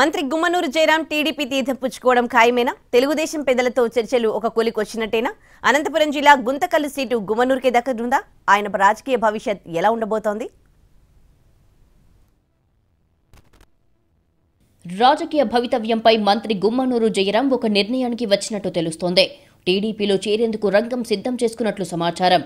మంత్రి గుమ్మనూరు జయరాం టీడీపీ పుచ్చుకోవడం ఖాయమేనా తెలుగుదేశం పెద్దలతో చర్చలు ఒక కొలికొచ్చినట్టేనా అనంతపురం జిల్లా గుంతకల్లు సీటు గుమ్మనూరుకే దక్కనుందా ఆయన రాజకీయ భవిష్యత్ ఎలా ఉండబోతోంది రాజకీయ భవితవ్యంపై మంత్రి గుమ్మనూరు జయరాం ఒక నిర్ణయానికి వచ్చినట్టు తెలుస్తోంది టీడీపీలో చేరేందుకు రంగం సిద్ధం చేసుకున్నట్లు సమాచారం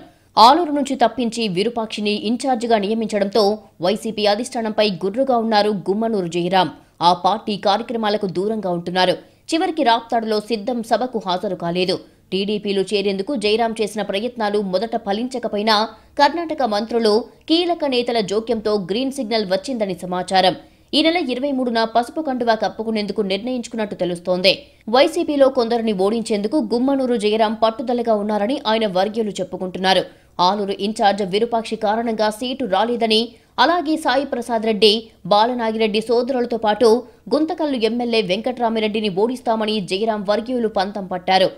ఆలూరు నుంచి తప్పించి విరూపాక్షిని ఇన్ఛార్జిగా నియమించడంతో వైసీపీ అధిష్టానంపై గుర్రుగా ఉన్నారు గుమ్మనూరు జయరాం ఆ పార్టీ కార్యక్రమాలకు దూరంగా ఉంటున్నారు చివరికి రాప్తాడులో సిద్ధం సభకు హాజరు కాలేదు టీడీపీలో చేరేందుకు జయరాం చేసిన ప్రయత్నాలు మొదట ఫలించకపోయినా కర్ణాటక మంత్రులు కీలక నేతల జోక్యంతో గ్రీన్ సిగ్నల్ వచ్చిందని సమాచారం ఈ నెల ఇరవై మూడున పసుపు కండువా కప్పుకునేందుకు నిర్ణయించుకున్నట్టు తెలుస్తోంది వైసీపీలో కొందరిని ఓడించేందుకు గుమ్మనూరు జయరాం పట్టుదలగా ఉన్నారని ఆయన వర్గీయులు చెప్పుకుంటున్నారు ఆలూరు ఇన్ఛార్జ్ విరూపాక్షి కారణంగా సీటు రాలేదని అలాగే సాయి ప్రసాద్ రెడ్డి బాలనాగిరెడ్డి సోదరులతో పాటు గుంతకల్లు ఎమ్మెల్యే వెంకట్రామిరెడ్డిని ఓడిస్తామని జయరాం వర్గీయులు పంతం పట్టారు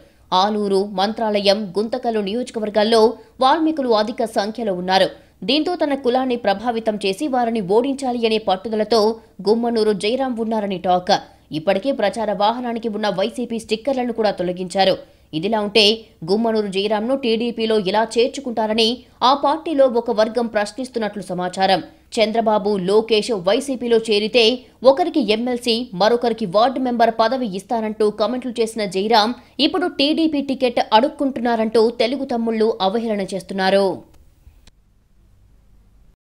ఆలూరు మంత్రాలయం గుంతకల్లు నియోజకవర్గాల్లో వాల్మీకులు అధిక సంఖ్యలో ఉన్నారు దీంతో తన కులాన్ని ప్రభావితం చేసి వారిని ఓడించాలి అనే పట్టుదలతో గుమ్మనూరు జయరాం ఉన్నారని టాక్ ఇప్పటికే ప్రచార వాహనానికి ఉన్న వైసీపీ స్టిక్కర్లను కూడా తొలగించారు ఇదిలా ఉంటే గుమ్మనూరు జయరాంను టీడీపీలో ఇలా చేర్చుకుంటారని ఆ పార్టీలో ఒక వర్గం ప్రశ్నిస్తున్నట్లు సమాచారం చంద్రబాబు లోకేష్ వైసీపీలో చేరితే ఒకరికి ఎమ్మెల్సీ మరొకరికి వార్డు మెంబర్ పదవి ఇస్తారంటూ కమెంట్లు చేసిన జయరాం ఇప్పుడు టీడీపీ టికెట్ అడుక్కుంటున్నారంటూ తెలుగు తమ్ముళ్లు అవహేళన చేస్తున్నారు